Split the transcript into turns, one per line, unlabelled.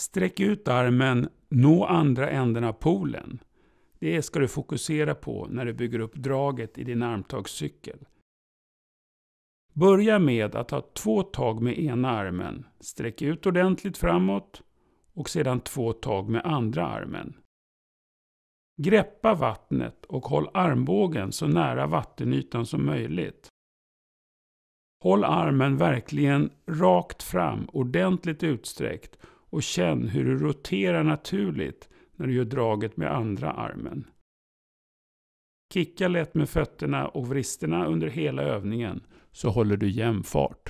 Sträck ut armen, nå andra änden av poolen. Det ska du fokusera på när du bygger upp draget i din armtagscykel. Börja med att ta två tag med ena armen. Sträck ut ordentligt framåt och sedan två tag med andra armen. Greppa vattnet och håll armbågen så nära vattenytan som möjligt. Håll armen verkligen rakt fram, ordentligt utsträckt och känn hur du roterar naturligt när du gör draget med andra armen. Kicka lätt med fötterna och vristerna under hela övningen så håller
du jämn fart.